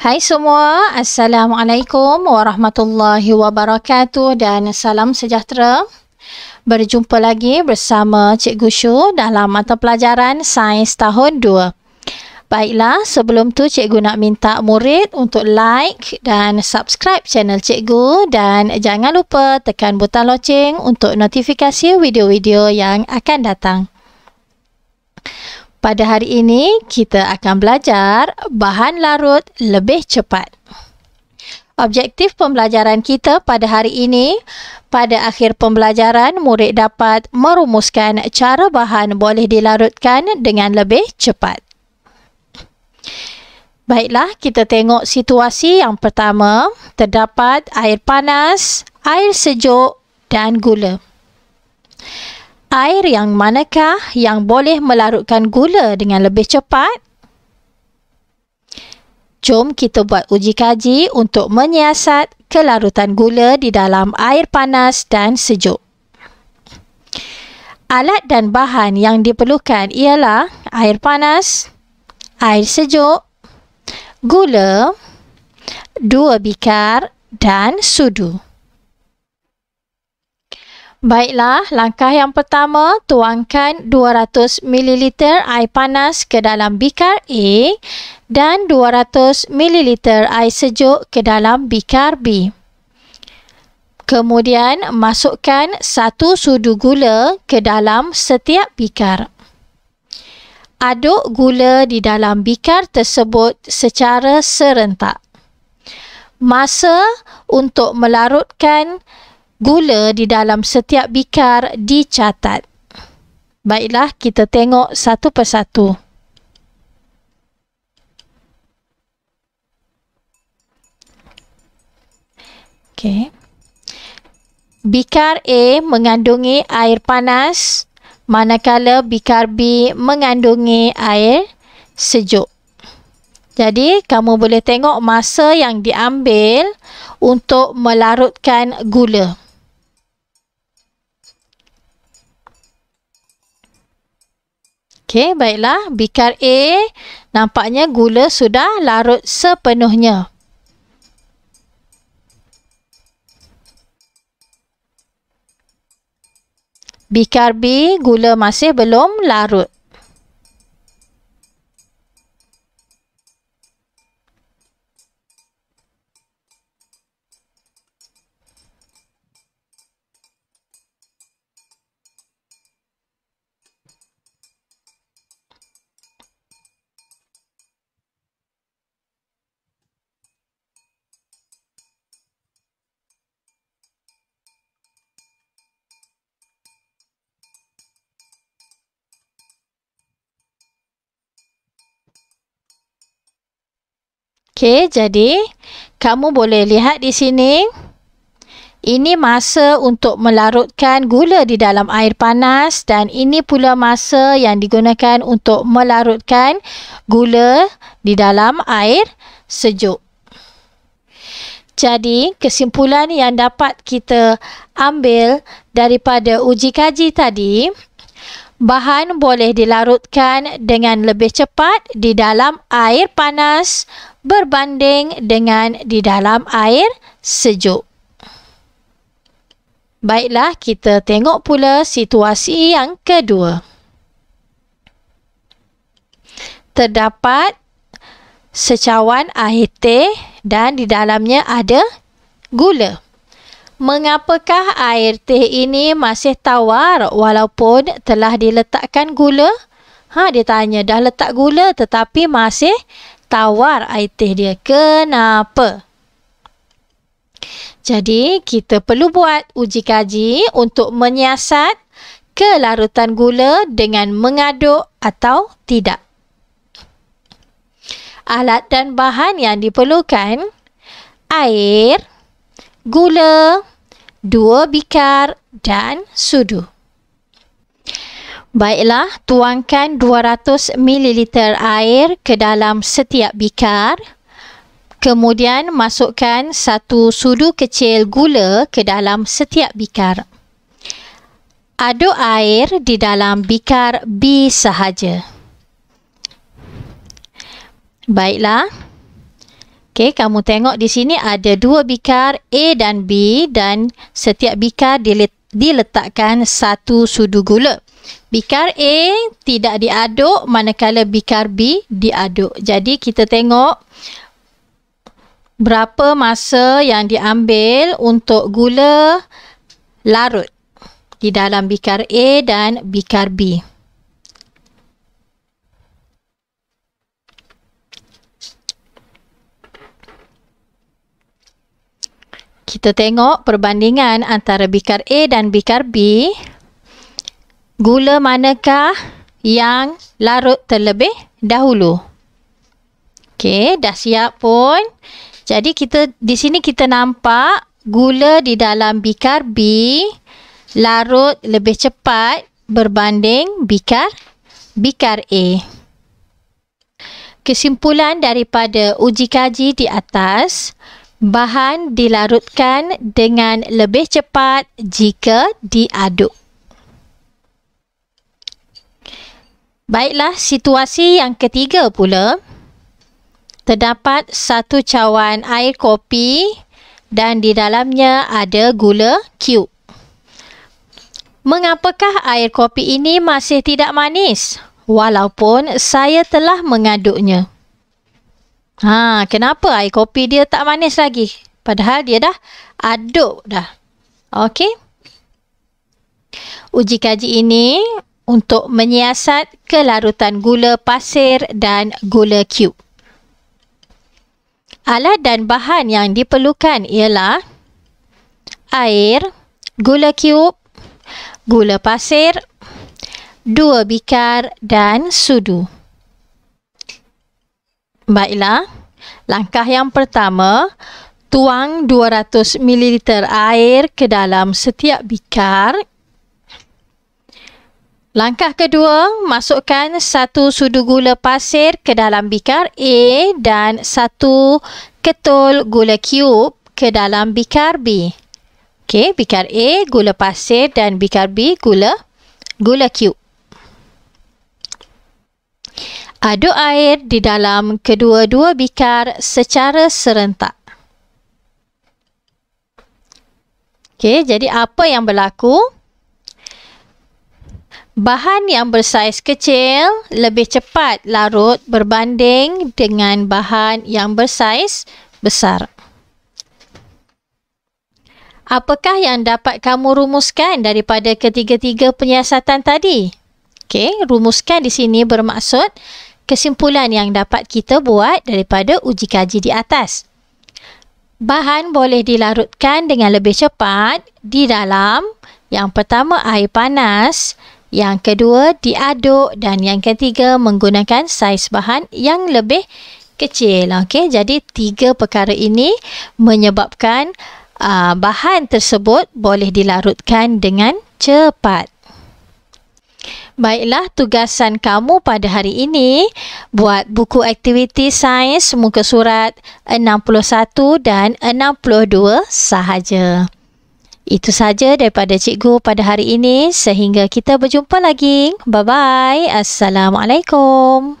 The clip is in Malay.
Hai semua, Assalamualaikum Warahmatullahi Wabarakatuh dan salam sejahtera. Berjumpa lagi bersama Cikgu Shu dalam mata pelajaran Sains Tahun 2. Baiklah, sebelum tu Cikgu nak minta murid untuk like dan subscribe channel Cikgu dan jangan lupa tekan butang loceng untuk notifikasi video-video yang akan datang. Pada hari ini, kita akan belajar bahan larut lebih cepat. Objektif pembelajaran kita pada hari ini, pada akhir pembelajaran, murid dapat merumuskan cara bahan boleh dilarutkan dengan lebih cepat. Baiklah, kita tengok situasi yang pertama. Terdapat air panas, air sejuk dan gula. Air yang manakah yang boleh melarutkan gula dengan lebih cepat? Jom kita buat uji kaji untuk menyiasat kelarutan gula di dalam air panas dan sejuk. Alat dan bahan yang diperlukan ialah air panas, air sejuk, gula, dua bikar dan sudu. Baiklah, langkah yang pertama, tuangkan 200ml air panas ke dalam bikar A dan 200ml air sejuk ke dalam bikar B. Kemudian, masukkan satu sudu gula ke dalam setiap bikar. Aduk gula di dalam bikar tersebut secara serentak. Masa untuk melarutkan bikar gula di dalam setiap bikar dicatat. Baiklah, kita tengok satu persatu. Okay, Bikar A mengandungi air panas, manakala bikar B mengandungi air sejuk. Jadi, kamu boleh tengok masa yang diambil untuk melarutkan gula. Okey, baiklah. Bikar A, nampaknya gula sudah larut sepenuhnya. Bikar B, gula masih belum larut. Okey, jadi kamu boleh lihat di sini. Ini masa untuk melarutkan gula di dalam air panas dan ini pula masa yang digunakan untuk melarutkan gula di dalam air sejuk. Jadi, kesimpulan yang dapat kita ambil daripada uji kaji tadi, bahan boleh dilarutkan dengan lebih cepat di dalam air panas berbanding dengan di dalam air sejuk. Baiklah, kita tengok pula situasi yang kedua. Terdapat secawan air teh dan di dalamnya ada gula. Mengapakah air teh ini masih tawar walaupun telah diletakkan gula? Ha, dia tanya, dah letak gula tetapi masih tawar tawar air dia. Kenapa? Jadi, kita perlu buat uji kaji untuk menyiasat kelarutan gula dengan mengaduk atau tidak. Alat dan bahan yang diperlukan, air, gula, dua bikar dan sudu. Baiklah, tuangkan 200 ml air ke dalam setiap bikar. Kemudian masukkan satu sudu kecil gula ke dalam setiap bikar. Aduk air di dalam bikar B sahaja. Baiklah. Okey, kamu tengok di sini ada dua bikar A dan B dan setiap bikar diletakkan satu sudu gula. Bikar A tidak diaduk manakala bikar B diaduk. Jadi kita tengok berapa masa yang diambil untuk gula larut di dalam bikar A dan bikar B. Kita tengok perbandingan antara bikar A dan bikar B. Gula manakah yang larut terlebih dahulu? Okey, dah siap pun. Jadi kita di sini kita nampak gula di dalam bikar B larut lebih cepat berbanding bikar bikar A. Kesimpulan daripada uji kaji di atas, bahan dilarutkan dengan lebih cepat jika diaduk. Baiklah, situasi yang ketiga pula. Terdapat satu cawan air kopi dan di dalamnya ada gula cube. Mengapakah air kopi ini masih tidak manis walaupun saya telah mengaduknya? Ha, kenapa air kopi dia tak manis lagi? Padahal dia dah aduk dah. Okey. Uji kaji ini untuk menyiasat kelarutan gula pasir dan gula kube. Alat dan bahan yang diperlukan ialah air, gula kube, gula pasir, dua bikar dan sudu. Baiklah, langkah yang pertama, tuang 200 ml air ke dalam setiap bikar Langkah kedua, masukkan satu sudu gula pasir ke dalam bikar A dan satu ketul gula cube ke dalam bikar B. Okey, bikar A gula pasir dan bikar B gula gula cube. Aduk air di dalam kedua-dua bikar secara serentak. Okey, jadi apa yang berlaku? Bahan yang bersaiz kecil lebih cepat larut berbanding dengan bahan yang bersaiz besar. Apakah yang dapat kamu rumuskan daripada ketiga-tiga penyiasatan tadi? Okey, rumuskan di sini bermaksud kesimpulan yang dapat kita buat daripada uji kaji di atas. Bahan boleh dilarutkan dengan lebih cepat di dalam yang pertama air panas, yang kedua, diaduk dan yang ketiga menggunakan saiz bahan yang lebih kecil. Okey, jadi tiga perkara ini menyebabkan uh, bahan tersebut boleh dilarutkan dengan cepat. Baiklah, tugasan kamu pada hari ini buat buku aktiviti sains muka surat 61 dan 62 sahaja itu saja daripada cikgu pada hari ini sehingga kita berjumpa lagi. Bye bye. Assalamualaikum.